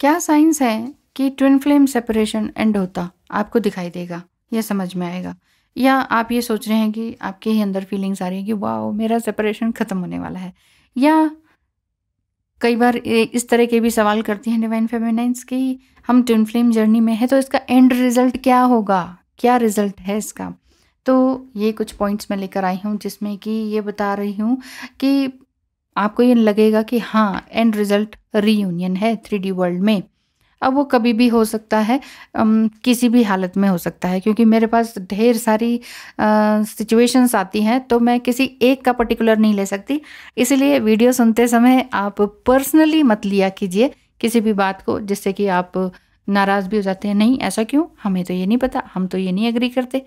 क्या साइंस है कि ट्विन फ्लेम सेपरेशन एंड होता आपको दिखाई देगा यह समझ में आएगा या आप ये सोच रहे हैं कि आपके ही अंदर फीलिंग्स आ रही है कि वाह मेरा सेपरेशन ख़त्म होने वाला है या कई बार इस तरह के भी सवाल करती हैं डिवाइन फेमिनाइंस कि हम ट्विन फ्लेम जर्नी में है तो इसका एंड रिजल्ट क्या होगा क्या रिजल्ट है इसका तो ये कुछ पॉइंट्स मैं लेकर आई हूँ जिसमें कि ये बता रही हूँ कि आपको ये लगेगा कि हाँ एंड रिज़ल्ट रीयूनियन है थ्री वर्ल्ड में अब वो कभी भी हो सकता है अम, किसी भी हालत में हो सकता है क्योंकि मेरे पास ढेर सारी सिचुएशंस आती हैं तो मैं किसी एक का पर्टिकुलर नहीं ले सकती इसलिए वीडियो सुनते समय आप पर्सनली मत लिया कीजिए किसी भी बात को जिससे कि आप नाराज़ भी हो जाते हैं नहीं ऐसा क्यों हमें तो ये नहीं पता हम तो ये नहीं एग्री करते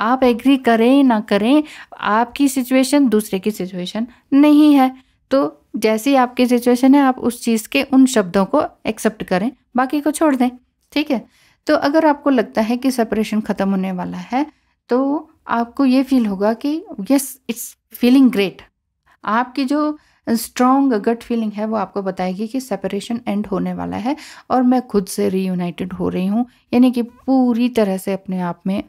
आप एग्री करें ना करें आपकी सिचुएशन दूसरे की सिचुएशन नहीं है तो जैसी आपकी सिचुएशन है आप उस चीज़ के उन शब्दों को एक्सेप्ट करें बाकी को छोड़ दें ठीक है तो अगर आपको लगता है कि सेपरेशन ख़त्म होने वाला है तो आपको ये फील होगा कि यस इट्स फीलिंग ग्रेट आपकी जो स्ट्रॉन्ग गट फीलिंग है वो आपको बताएगी कि सेपरेशन एंड होने वाला है और मैं खुद से रीयूनाइटेड हो रही हूँ यानी कि पूरी तरह से अपने आप में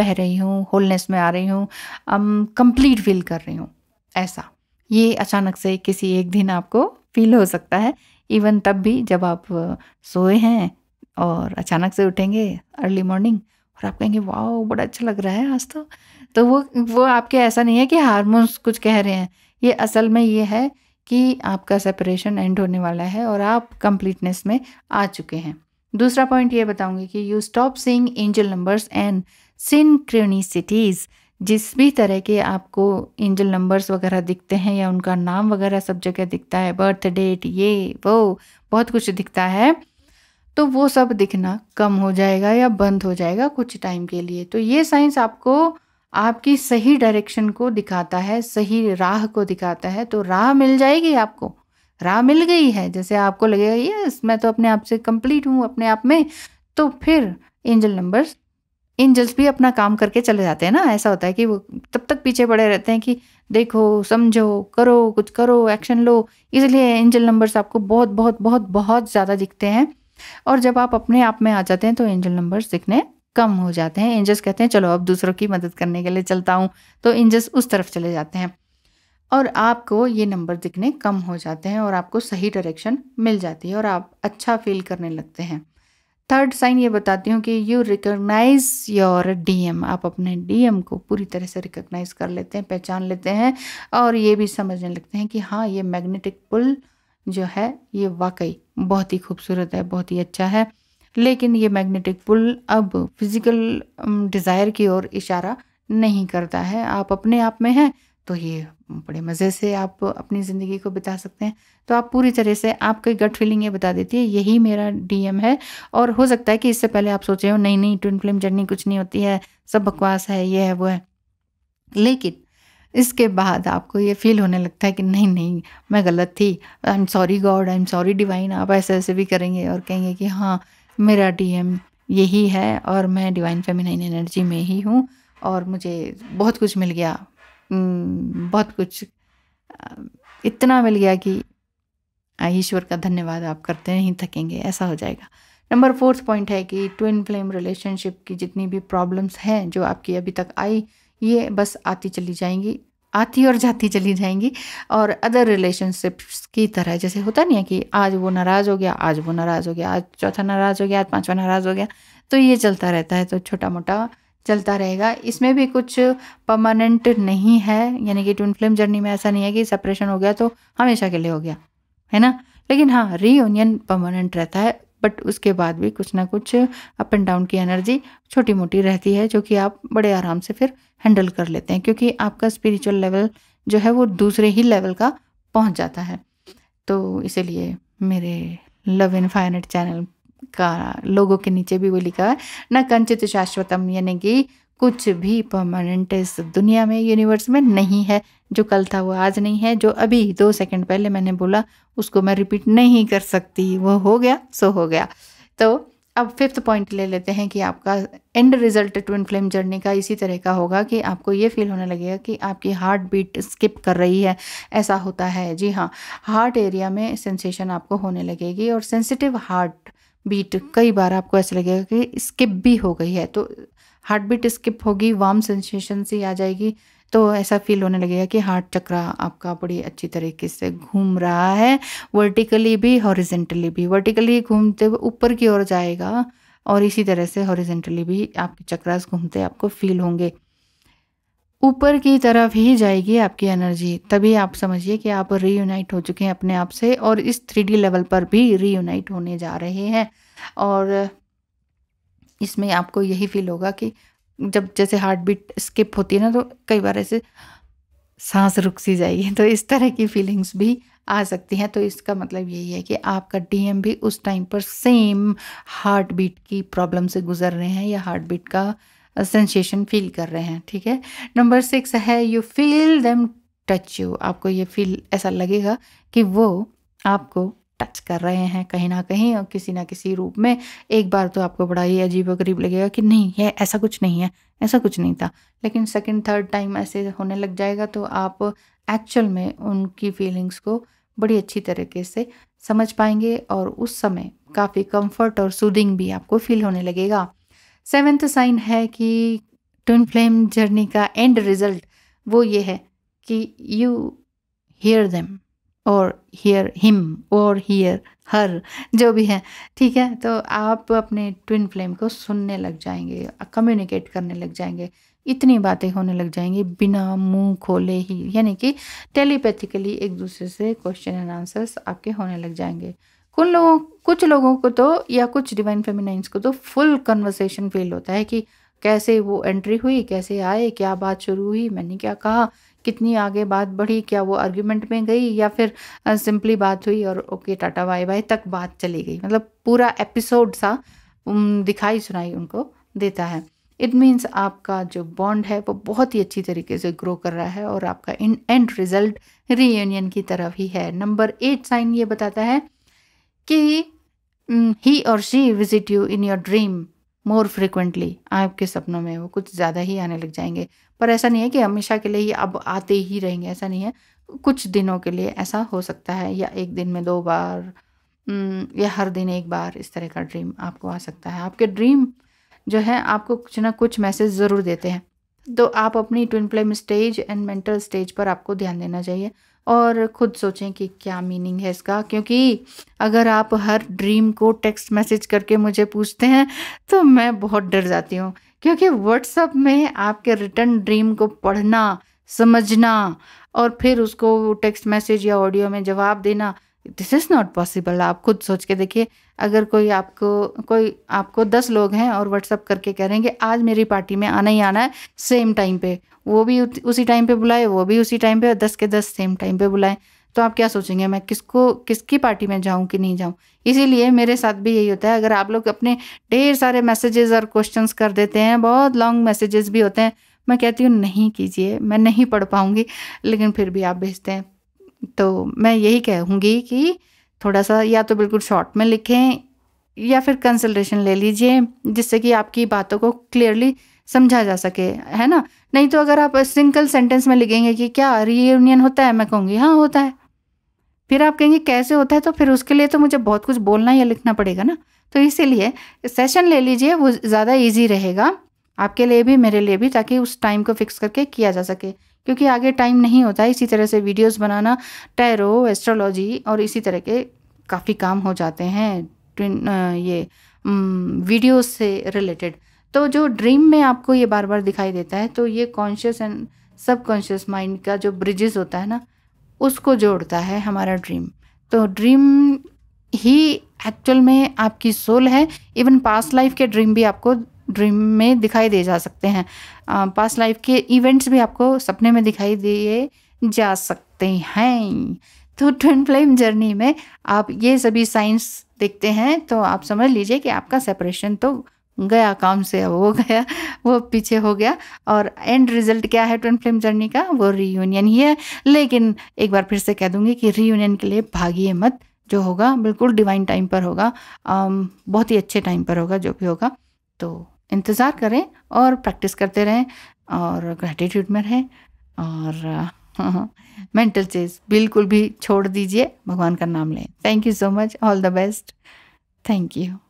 बह रही हूँ होलनेस में आ रही हूँ कंप्लीट um, फील कर रही हूँ ऐसा ये अचानक से किसी एक दिन आपको फील हो सकता है इवन तब भी जब आप सोए हैं और अचानक से उठेंगे अर्ली मॉर्निंग और आप कहेंगे वाह बड़ा अच्छा लग रहा है आज तो तो वो वो आपके ऐसा नहीं है कि हारमोन्स कुछ कह रहे हैं ये असल में ये है कि आपका सेपरेशन एंड होने वाला है और आप कंप्लीटनेस में आ चुके हैं दूसरा पॉइंट ये बताऊंगी कि you stop seeing angel numbers and synchronicities जिस भी तरह के आपको एंजल नंबर्स वगैरह दिखते हैं या उनका नाम वगैरह सब जगह दिखता है बर्थ डेट ये वो बहुत कुछ दिखता है तो वो सब दिखना कम हो जाएगा या बंद हो जाएगा कुछ टाइम के लिए तो ये साइंस आपको आपकी सही डायरेक्शन को दिखाता है सही राह को दिखाता है तो राह मिल जाएगी आपको राह मिल गई है जैसे आपको लगेगा यस मैं तो अपने आप से कंप्लीट हूँ अपने आप में तो फिर एंजल नंबर्स एंजल्स भी अपना काम करके चले जाते हैं ना ऐसा होता है कि वो तब तक पीछे पड़े रहते हैं कि देखो समझो करो कुछ करो एक्शन लो इसलिए एंजल नंबर्स आपको बहुत बहुत बहुत बहुत ज़्यादा दिखते हैं और जब आप अपने आप में आ जाते हैं तो एंजल नंबर्स दिखने कम हो जाते हैं एंजल्स कहते हैं चलो अब दूसरों की मदद करने के लिए चलता हूँ तो एंजल्स उस तरफ चले जाते हैं और आपको ये नंबर दिखने कम हो जाते हैं और आपको सही डायरेक्शन मिल जाती है और आप अच्छा फील करने लगते हैं थर्ड साइन ये बताती हूँ कि यू रिकोगनाइज योर डीएम आप अपने डीएम को पूरी तरह से रिकोगनाइज कर लेते हैं पहचान लेते हैं और ये भी समझने लगते हैं कि हाँ ये मैग्नेटिक पुल जो है ये वाकई बहुत ही खूबसूरत है बहुत ही अच्छा है लेकिन ये मैग्नेटिक पुल अब फिज़िकल डिज़ायर um, की ओर इशारा नहीं करता है आप अपने आप में हैं तो ये बड़े मज़े से आप अपनी ज़िंदगी को बिता सकते हैं तो आप पूरी तरह से आपकी गट फीलिंग ये बता देती है यही मेरा डीएम है और हो सकता है कि इससे पहले आप सोचे हो नहीं नहीं ट्विन फिल्म जर्नी कुछ नहीं होती है सब बकवास है ये है वो है लेकिन इसके बाद आपको ये फील होने लगता है कि नहीं नहीं मैं गलत थी I am sorry God I am sorry divine आप ऐसे ऐसे भी करेंगे और कहेंगे कि हाँ मेरा डी यही है और मैं डिवाइन फेमिनाइन एनर्जी में ही हूँ और मुझे बहुत कुछ मिल गया हम्म, बहुत कुछ इतना मिल गया कि ईश्वर का धन्यवाद आप करते नहीं थकेंगे ऐसा हो जाएगा नंबर फोर्थ पॉइंट है कि ट्विन फ्लेम रिलेशनशिप की जितनी भी प्रॉब्लम्स हैं जो आपकी अभी तक आई ये बस आती चली जाएंगी आती और जाती चली जाएंगी और अदर रिलेशनशिप्स की तरह जैसे होता नहीं है कि आज वो नाराज़ हो गया आज वो नाराज़ हो गया आज चौथा नाराज़ हो गया आज पांचवा नाराज़ हो गया तो ये चलता रहता है तो छोटा मोटा चलता रहेगा इसमें भी कुछ परमानेंट नहीं है यानी कि ट्विन फिल्म जर्नी में ऐसा नहीं है कि सेपरेशन हो गया तो हमेशा के लिए हो गया है ना लेकिन हाँ रीयूनियन परमानेंट रहता है बट उसके बाद भी कुछ ना कुछ अप एंड डाउन की एनर्जी छोटी मोटी रहती है जो कि आप बड़े आराम से फिर हैंडल कर लेते हैं क्योंकि आपका स्पिरिचुअल लेवल जो है वो दूसरे ही लेवल का पहुंच जाता है तो इसीलिए मेरे लव इन फाइनेट चैनल का लोगों के नीचे भी वो लिखा है न कंचित शाश्वतम यानी कि कुछ भी परमानेंट इस दुनिया में यूनिवर्स में नहीं है जो कल था वो आज नहीं है जो अभी दो सेकंड पहले मैंने बोला उसको मैं रिपीट नहीं कर सकती वो हो गया सो हो गया तो अब फिफ्थ पॉइंट ले लेते हैं कि आपका end result twin flame journey का इसी तरह का होगा कि आपको ये फील होने लगेगा कि आपकी हार्ट बीट स्किप कर रही है ऐसा होता है जी हाँ हार्ट एरिया में सेंसेशन आपको होने लगेगी और सेंसिटिव हार्ट बीट कई बार आपको ऐसा लगेगा कि स्किप भी हो गई है तो हार्ट बीट स्किप होगी वार्म सेंसेशन सी आ जाएगी तो ऐसा फील होने लगेगा कि हार्ट चक्रा आपका बड़ी अच्छी तरीके से घूम रहा है वर्टिकली भी हॉरिजेंटली भी वर्टिकली घूमते हुए ऊपर की ओर जाएगा और इसी तरह से हॉरिजेंटली भी आपके चक्रास घूमते आपको फील होंगे ऊपर की तरफ ही जाएगी आपकी एनर्जी तभी आप समझिए कि आप रीयूनाइट हो चुके हैं अपने आप से और इस थ्री लेवल पर भी रीयूनाइट होने जा रहे हैं और इसमें आपको यही फील होगा कि जब जैसे हार्ट बीट स्किप होती है ना तो कई बार ऐसे सांस रुक सी जाएगी तो इस तरह की फीलिंग्स भी आ सकती हैं तो इसका मतलब यही है कि आपका डीएम भी उस टाइम पर सेम हार्ट बीट की प्रॉब्लम से गुजर रहे हैं या हार्ट बीट का सेंसेशन फील कर रहे हैं ठीक है नंबर सिक्स है you feel them touch you आपको ये फील ऐसा लगेगा कि वो आपको टच कर रहे हैं कहीं ना कहीं और किसी ना किसी रूप में एक बार तो आपको बड़ा ही अजीब गरीब लगेगा कि नहीं ये ऐसा कुछ नहीं है ऐसा कुछ नहीं था लेकिन सेकंड थर्ड टाइम ऐसे होने लग जाएगा तो आप एक्चुअल में उनकी फीलिंग्स को बड़ी अच्छी तरीके से समझ पाएंगे और उस समय काफ़ी कंफर्ट और सूदिंग भी आपको फील होने लगेगा सेवेंथ साइन है कि ट्विन फ्लेम जर्नी का एंड रिजल्ट वो ये है कि यू हेयर देम और हेयर हिम और हेयर हर जो भी है ठीक है तो आप अपने ट्विन फ्लेम को सुनने लग जाएंगे कम्युनिकेट करने लग जाएंगे इतनी बातें होने लग जाएंगी बिना मुंह खोले ही यानी कि टेलीपैथिकली एक दूसरे से क्वेश्चन एंड आंसर्स आपके होने लग जाएंगे कुछ लोगों कुछ लोगों को तो या कुछ डिवाइन फेमिनाइंस को तो फुल कन्वर्सेशन फील होता है कि कैसे वो एंट्री हुई कैसे आए क्या बात शुरू हुई मैंने क्या कहा कितनी आगे बात बढ़ी क्या वो आर्ग्यूमेंट में गई या फिर सिंपली बात हुई और ओके टाटा बाय बाय तक बात चली गई मतलब पूरा एपिसोड सा दिखाई सुनाई उनको देता है इट मीन्स आपका जो बॉन्ड है वो बहुत ही अच्छी तरीके से ग्रो कर रहा है और आपका इन एंड रिजल्ट रीयूनियन की तरफ ही है नंबर एट साइन ये बताता है कि ही और she visit you in your dream more frequently आपके सपनों में वो कुछ ज़्यादा ही आने लग जाएंगे पर ऐसा नहीं है कि हमेशा के लिए ही अब आते ही रहेंगे ऐसा नहीं है कुछ दिनों के लिए ऐसा हो सकता है या एक दिन में दो बार mm, या हर दिन एक बार इस तरह का ड्रीम आपको आ सकता है आपके ड्रीम जो है आपको कुछ ना कुछ मैसेज ज़रूर देते हैं तो आप अपनी twin flame stage and mental stage पर आपको ध्यान देना चाहिए और ख़ुद सोचें कि क्या मीनिंग है इसका क्योंकि अगर आप हर ड्रीम को टेक्स्ट मैसेज करके मुझे पूछते हैं तो मैं बहुत डर जाती हूँ क्योंकि व्हाट्सअप में आपके रिटर्न ड्रीम को पढ़ना समझना और फिर उसको टेक्स्ट मैसेज या ऑडियो में जवाब देना दिस इज़ नॉट पॉसिबल आप खुद सोच के देखिए अगर कोई आपको कोई आपको दस लोग हैं और व्हाट्सअप करके कह रहे हैं कि आज मेरी पार्टी में आना ही आना है सेम टाइम पे वो भी उसी टाइम पे बुलाए वो भी उसी टाइम पे दस के दस सेम टाइम पे बुलाएं तो आप क्या सोचेंगे मैं किसको किसकी पार्टी में जाऊं कि नहीं जाऊं इसीलिए मेरे साथ भी यही होता है अगर आप लोग अपने ढेर सारे मैसेजेस और क्वेश्चंस कर देते हैं बहुत लॉन्ग मैसेजेस भी होते हैं मैं कहती हूँ नहीं कीजिए मैं नहीं पढ़ पाऊँगी लेकिन फिर भी आप भेजते हैं तो मैं यही कहूँगी कि थोड़ा सा या तो बिल्कुल शॉर्ट में लिखें या फिर कंसल्टेशन ले लीजिए जिससे कि आपकी बातों को क्लियरली समझा जा सके है ना नहीं तो अगर आप सिंगल सेंटेंस में लिखेंगे कि क्या रीयूनियन होता है मैं कहूँगी हाँ होता है फिर आप कहेंगे कैसे होता है तो फिर उसके लिए तो मुझे बहुत कुछ बोलना या लिखना पड़ेगा ना तो इसीलिए सेशन ले लीजिए वो ज़्यादा ईजी रहेगा आपके लिए भी मेरे लिए भी ताकि उस टाइम को फिक्स करके किया जा सके क्योंकि आगे टाइम नहीं होता इसी तरह से वीडियोस बनाना टैरो एस्ट्रोलॉजी और इसी तरह के काफ़ी काम हो जाते हैं ट्विन ये वीडियोस से रिलेटेड तो जो ड्रीम में आपको ये बार बार दिखाई देता है तो ये कॉन्शियस एंड सबकॉन्शियस माइंड का जो ब्रिजेस होता है ना उसको जोड़ता है हमारा ड्रीम तो ड्रीम ही एक्चुअल में आपकी सोल है इवन पास्ट लाइफ के ड्रीम भी आपको ड्रीम में दिखाई दे जा सकते हैं पास्ट लाइफ के इवेंट्स भी आपको सपने में दिखाई दिए जा सकते हैं तो ट्विन फ्लेम जर्नी में आप ये सभी साइंस देखते हैं तो आप समझ लीजिए कि आपका सेपरेशन तो गया काम से वो गया वो पीछे हो गया और एंड रिजल्ट क्या है ट्विन फ्लेम जर्नी का वो रीयूनियन ही है लेकिन एक बार फिर से कह दूंगी कि रीयूनियन के लिए भागिए मत जो होगा बिल्कुल डिवाइन टाइम पर होगा बहुत ही अच्छे टाइम पर होगा जो भी होगा तो इंतज़ार करें और प्रैक्टिस करते रहें और ग्रैटिट्यूड में रहें और मेंटल हाँ, चेज बिल्कुल भी छोड़ दीजिए भगवान का नाम लें thank you so much all the best thank you